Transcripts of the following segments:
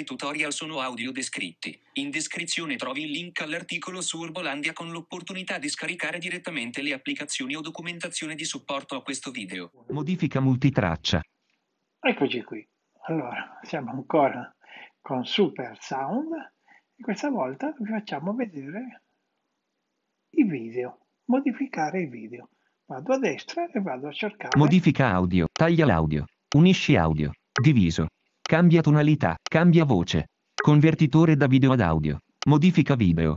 altri tutorial sono audio descritti. In descrizione trovi il link all'articolo su Urbolandia con l'opportunità di scaricare direttamente le applicazioni o documentazione di supporto a questo video. Modifica multitraccia. Eccoci qui. Allora, siamo ancora con Super Sound e questa volta vi facciamo vedere i video, modificare i video. Vado a destra e vado a cercare. Modifica audio, taglia l'audio, unisci audio, diviso, Cambia tonalità, cambia voce. Convertitore da video ad audio. Modifica video.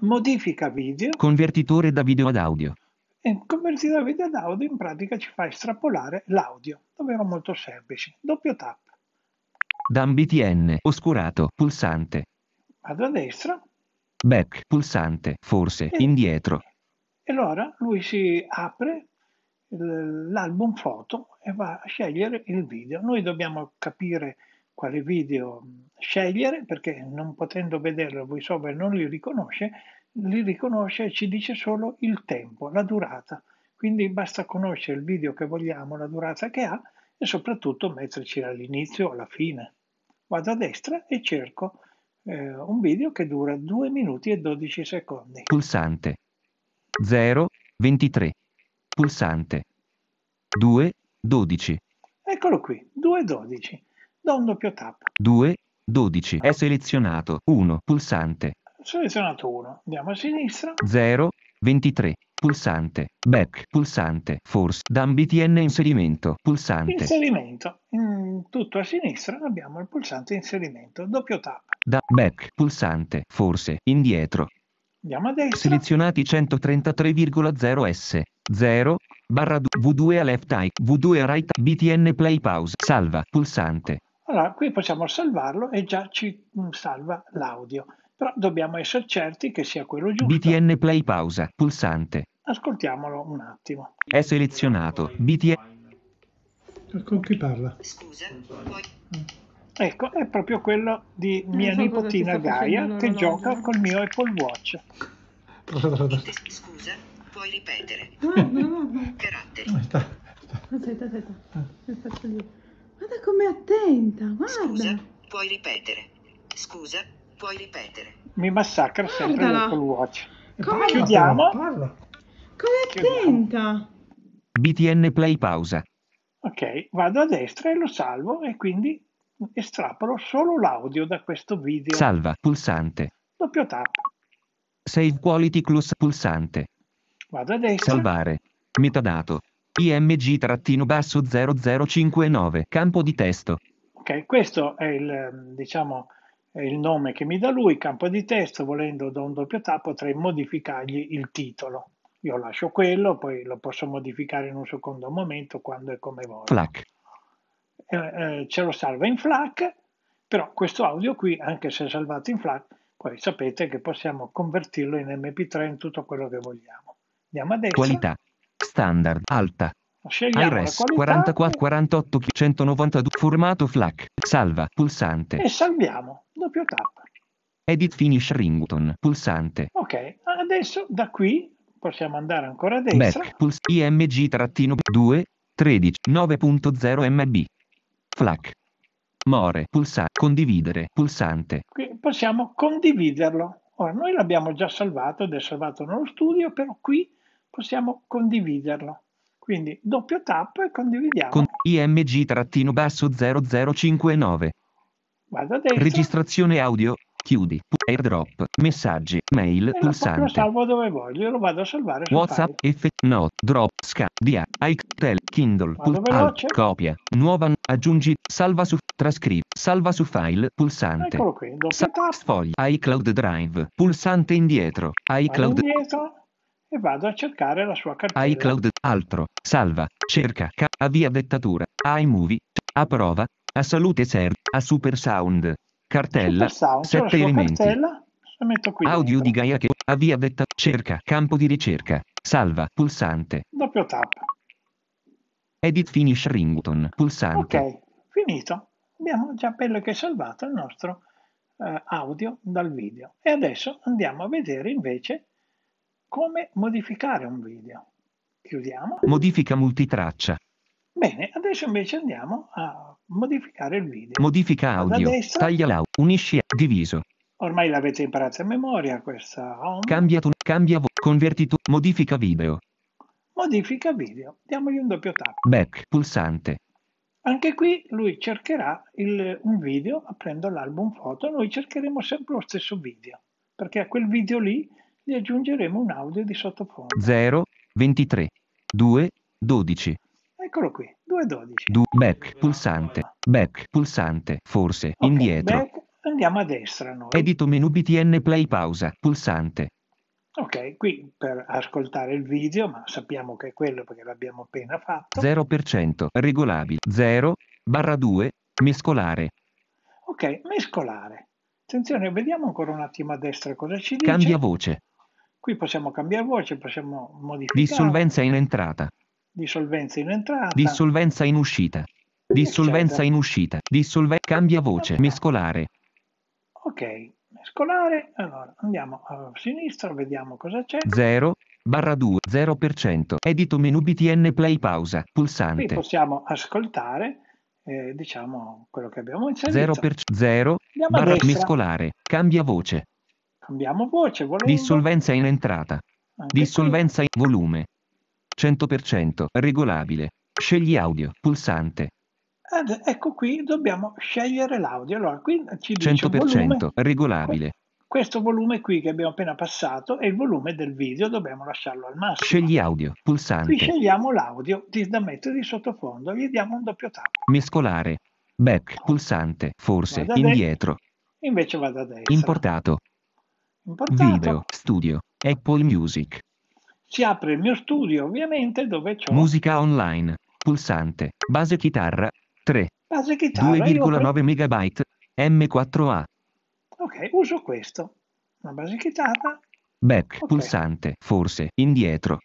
Modifica video. Convertitore da video ad audio. E eh, convertitore da video ad audio in pratica ci fa estrapolare l'audio, davvero molto semplice. Doppio tap. Dan BTN, oscurato, pulsante. Vado a destra. Back, pulsante, forse, e, indietro. E allora lui si apre l'album foto e va a scegliere il video. Noi dobbiamo capire quale video scegliere perché non potendo vederlo VoiceOver non li riconosce, li riconosce e ci dice solo il tempo, la durata. Quindi basta conoscere il video che vogliamo, la durata che ha e soprattutto metterci all'inizio o alla fine. Vado a destra e cerco eh, un video che dura 2 minuti e 12 secondi. Pulsante 0, 23. Pulsante 2, 12. Eccolo qui, 2 12 Do un doppio tap. 2, 12. È selezionato 1, pulsante. Selezionato 1. Andiamo a sinistra. 0, 23. Pulsante, back, pulsante, force, dumb btn inserimento, pulsante. Inserimento, mm, tutto a sinistra abbiamo il pulsante inserimento, doppio tap. Da, back, pulsante, force indietro, Andiamo a destra. Selezionati 133,0S. 0, barra V2 a left eye, V2 a right, BTN play pause, salva, pulsante. Allora, qui possiamo salvarlo e già ci mm, salva l'audio, però dobbiamo essere certi che sia quello giusto. BTN play pausa, pulsante. Ascoltiamolo un attimo. È selezionato, BTN... Con chi parla? Scusa, puoi... Ah. Ecco, è proprio quello di mia so nipotina Gaia che gioca col mio Apple Watch. Scusa, puoi ripetere? Guarda, guarda. Caratteri. Aspetta, aspetta. aspetta. Ah. Guarda com'è attenta, guarda. Scusa, puoi ripetere? Scusa, puoi ripetere? Mi massacra Guardala. sempre l'Apple Watch. Come Chiudiamo. Parla. attenta. BTN Play pausa. Ok, vado a destra e lo salvo e quindi estrapolo solo l'audio da questo video. Salva, pulsante. Doppio tap. Save Quality Plus, pulsante. Vado a destra. Salvare. Metadato. IMG-0059. Campo di testo. Ok, questo è il, diciamo, è il nome che mi dà lui, campo di testo, volendo da un doppio tap potrei modificargli il titolo. Io lascio quello, poi lo posso modificare in un secondo momento quando e come voglio. Flac. Eh, eh, ce lo salva in FLAC, però questo audio qui, anche se è salvato in FLAC, poi sapete che possiamo convertirlo in MP3 in tutto quello che vogliamo. Andiamo adesso. Qualità. Standard. Alta. Scegliamo IRES 44 192 formato FLAC. Salva pulsante. E salviamo. Doppio tap. Edit finish ringtone pulsante. Ok, adesso da qui possiamo andare ancora a destra. Back pulse IMG-2 13 9.0 MB. Flac. More, pulsante, condividere, pulsante. Qui possiamo condividerlo. Ora, noi l'abbiamo già salvato ed è salvato nello studio, però qui possiamo condividerlo. Quindi doppio tap e condividiamo. Con IMG-0059. basso Vado a Registrazione audio, chiudi, airdrop, messaggi, mail, e pulsante. Lo salvo dove voglio, lo vado a salvare Whatsapp, F, no, drop, sca, dia, ictel, kindle, pul, copia, nuova, aggiungi, salva su, trascrivi, salva su file, pulsante. Eccolo qui, doppio tasto. iCloud Drive, pulsante indietro, iCloud. e vado a cercare la sua cartella. iCloud, altro, salva, cerca, avvia dettatura, iMovie, a prova, a salute serve, a super sound, Cartella, Sound, sette elementi. Cartella, Audio dentro. di Gaia che avvia vetta, cerca, campo di ricerca, salva, pulsante. Doppio tap. Edit finish ringtone, pulsante. Ok, finito. Abbiamo già quello che è salvato il nostro eh, audio dal video. E adesso andiamo a vedere invece come modificare un video. Chiudiamo. Modifica multitraccia. Bene, adesso invece andiamo a modificare il video. Modifica audio, adesso, taglia l'audio, unisci, diviso. Ormai l'avete imparato a memoria questa home. Oh. Cambia, tu, cambia, vo- converti tu, modifica video. Modifica video, diamogli un doppio tap. Back, pulsante. Anche qui lui cercherà il, un video, aprendo l'album foto, noi cercheremo sempre lo stesso video, perché a quel video lì gli aggiungeremo un audio di sottofondo. 0, 23, 2, 12. Eccolo qui, 212. Du- back, pulsante, back, pulsante, forse, okay, indietro. Back, andiamo a destra noi. Edito menu BTN play pausa, pulsante. Ok, qui per ascoltare il video, ma sappiamo che è quello perché l'abbiamo appena fatto. 0% regolabile, 0, barra 2, mescolare. Ok, mescolare. Attenzione, vediamo ancora un attimo a destra cosa ci dice. Cambia voce. Qui possiamo cambiare voce, possiamo modificare. Dissolvenza in entrata dissolvenza in entrata, dissolvenza in uscita, dissolvenza in uscita, dissolvenza, cambia voce, allora. mescolare. Ok, mescolare, allora andiamo a sinistra, vediamo cosa c'è. 0, barra 2, 0%, edito menu BTN play pausa, pulsante. Qui possiamo ascoltare, eh, diciamo, quello che abbiamo inserito. 0%, 0, barra mescolare, cambia voce. Cambiamo voce, volendo. Dissolvenza in entrata, Anche dissolvenza qui. in volume, 100%, regolabile. Scegli audio, pulsante. Ed ecco qui dobbiamo scegliere l'audio. Allora, qui ci dice 100% volume, regolabile. Questo volume qui che abbiamo appena passato è il volume del video, dobbiamo lasciarlo al massimo. Scegli audio, pulsante. Qui scegliamo l'audio da mettere di sottofondo, gli diamo un doppio tappo. Mescolare, back, ecco. pulsante, forse, indietro. Invece vado a destra. Importato. Importato. Video, studio, Apple Music, si apre il mio studio ovviamente dove c'è. Musica online, pulsante, base chitarra, 3. Base chitarra. 2,9 pre... MB, M4A. Ok, uso questo. Una base chitarra. Back, okay. pulsante, forse, indietro.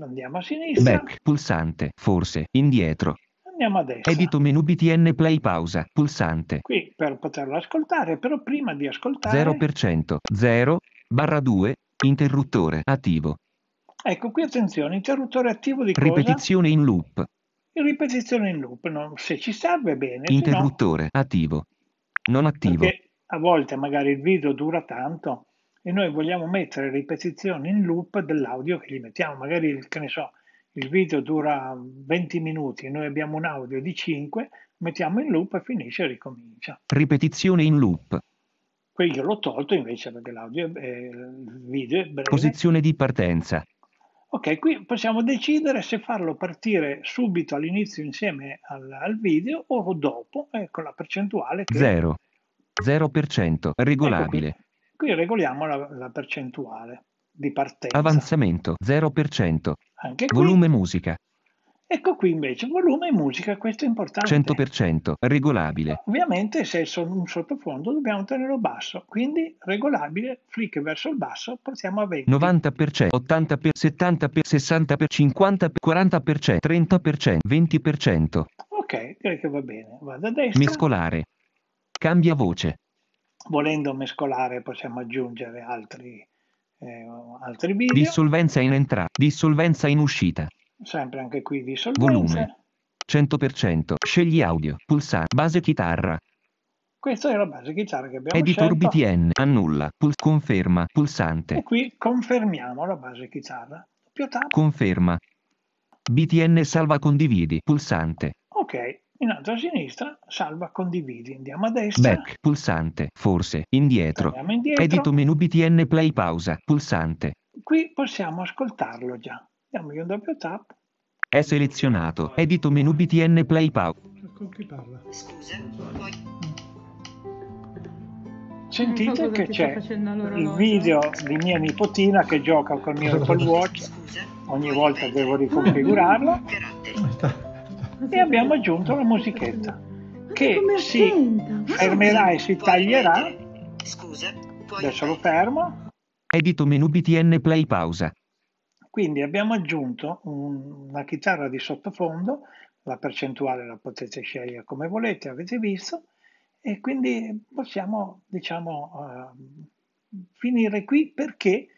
Andiamo a sinistra. Back, pulsante, forse, indietro. Andiamo a destra. Edito menu BTN play pausa, pulsante. Qui per poterlo ascoltare, però prima di ascoltare... 0%, 0, barra 2, Interruttore attivo. Ecco, qui attenzione, interruttore attivo di Ripetizione in loop. Ripetizione in loop, no? se ci serve bene. Interruttore no. attivo. Non attivo. Perché a volte magari il video dura tanto e noi vogliamo mettere ripetizione in loop dell'audio che gli mettiamo. Magari, che ne so, il video dura 20 minuti, e noi abbiamo un audio di 5, mettiamo in loop e finisce e ricomincia. Ripetizione in loop. Qui io l'ho tolto invece perché l'audio è, il video è breve. Posizione di partenza. Ok, qui possiamo decidere se farlo partire subito all'inizio insieme al, al video o dopo, con ecco la percentuale che... 0, 0% regolabile. Ecco qui. qui. regoliamo la, la, percentuale di partenza. Avanzamento 0%. Anche qui. Volume musica Ecco qui invece volume e musica, questo è importante. 100% regolabile. Ovviamente se è un sottofondo dobbiamo tenerlo basso, quindi regolabile, flick verso il basso, portiamo a 20. 90%, 80%, 70%, 60%, 50%, 40%, 30%, 20%. Ok, direi che va bene. Vado a destra. Mescolare. Cambia voce. Volendo mescolare possiamo aggiungere altri, eh, altri video. Dissolvenza in entrata, dissolvenza in uscita sempre anche qui di solvenza. Volume 100%, scegli audio, pulsante, base chitarra. Questa è la base chitarra che abbiamo Editor scelto. BTN, annulla, puls- conferma, pulsante. E qui confermiamo la base chitarra. Più tardi. Conferma. BTN salva condividi, pulsante. Ok, in alto a sinistra, salva condividi, andiamo a destra. Back, pulsante, forse, indietro. indietro. Edito menu BTN play pausa, pulsante. Qui possiamo ascoltarlo già diamogli un doppio tap. È selezionato. Edito menu BTN Play Pau. Con chi parla? Scusa, Sentite che c'è il video di mia nipotina che gioca col mio Apple Watch. Ogni volta devo riconfigurarlo. e abbiamo aggiunto la musichetta che si fermerà e si taglierà. Scusa, adesso lo fermo. Edito menu BTN Play Pausa. Quindi abbiamo aggiunto un, una chitarra di sottofondo, la percentuale la potete scegliere come volete, avete visto, e quindi possiamo, diciamo, uh, finire qui perché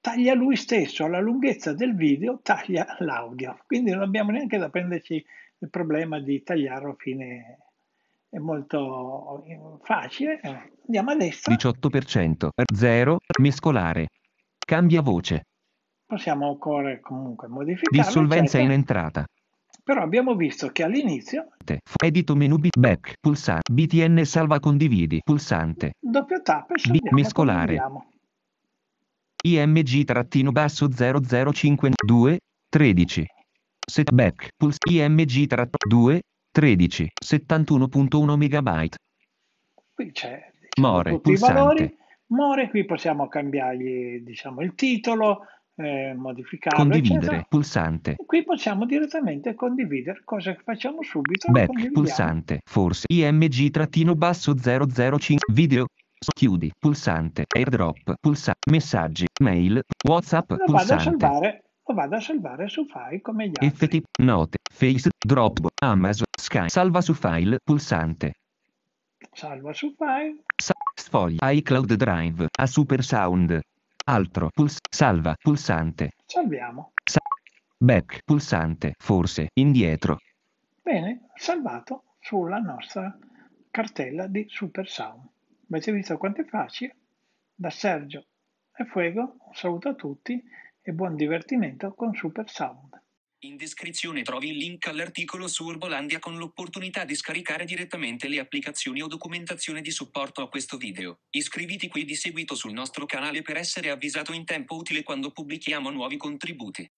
taglia lui stesso alla lunghezza del video, taglia l'audio. Quindi non abbiamo neanche da prenderci il problema di tagliarlo a fine è molto eh, facile. Andiamo a destra. 18%, 0, mescolare. Cambia voce possiamo ancora comunque modificare. Dissolvenza eccetera. in entrata. Però abbiamo visto che all'inizio. Edito menu B, back, pulsante, btn salva condividi, pulsante. Doppio tap e B, mescolare. img trattino basso 0052 13 setback pulse img tratto 2 13 71.1 MB. qui c'è diciamo, more pulsante more qui possiamo cambiargli diciamo il titolo eh, modificarlo. Condividere, eccetera. pulsante. qui possiamo direttamente condividere, cosa che facciamo subito. Back, pulsante, forse, img-005, basso video, chiudi, pulsante, airdrop, pulsante, messaggi, mail, whatsapp, lo pulsante. Vado a salvare, lo vado a salvare su file come gli altri. FT, note, face, drop, amazon, sky, salva su file, pulsante. Salva su file. sfoglia, iCloud Drive, a Super Sound, Altro. Puls- salva. Pulsante. Salviamo. Sa- back. Pulsante. Forse. Indietro. Bene, salvato sulla nostra cartella di Super Sound. Avete visto quanto è facile? Da Sergio e Fuego un saluto a tutti e buon divertimento con Super Sound. In descrizione trovi il link all'articolo su Urbolandia con l'opportunità di scaricare direttamente le applicazioni o documentazione di supporto a questo video. Iscriviti qui di seguito sul nostro canale per essere avvisato in tempo utile quando pubblichiamo nuovi contributi.